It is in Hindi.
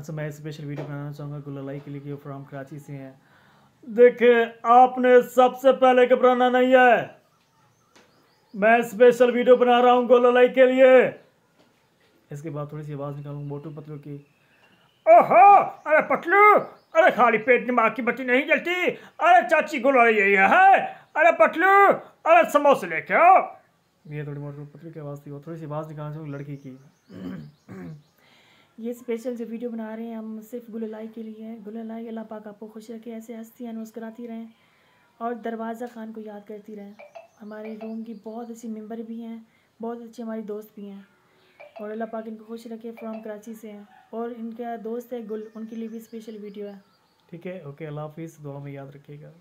अच्छा मैं स्पेशल वीडियो बनाना चाहूँगा लाइक के लिए फ्रॉम कराची से हैं देखे आपने सबसे पहले घबराना नहीं है मैं स्पेशल वीडियो बना रहा हूँ लाइक के लिए इसके बाद थोड़ी सी आवाज़ निकालूंगा मोटू पतलू की ओहो अरे पतलू अरे खाली पेट में माँ की बच्ची नहीं जलती अरे चाची गोलाई यही है अरे पटलू अरे समोसे लेके आओ ये थोड़ी मोटू पतलू की आवाज़ थी वो थोड़ी सी आवाज़ निकालना चाहूँगी लड़की की ये स्पेशल जो वीडियो बना रहे हैं हम सिर्फ गुललाई के लिए हैं अल्लाह पाक आपको खुश रखे ऐसे हंसती हैं मुस्कराती रहें और दरवाज़ा खान को याद करती रहें हमारे रूम की बहुत अच्छी मेम्बर भी हैं बहुत अच्छी हमारी दोस्त भी हैं और अल्लाह पाक इनको खुश रखे फ्राम कराची से हैं और इनका दोस्त है गुल उनके लिए भी स्पेशल वीडियो है ठीक है ओके अल्लाह हाफिज़ दुआ में याद रखिएगा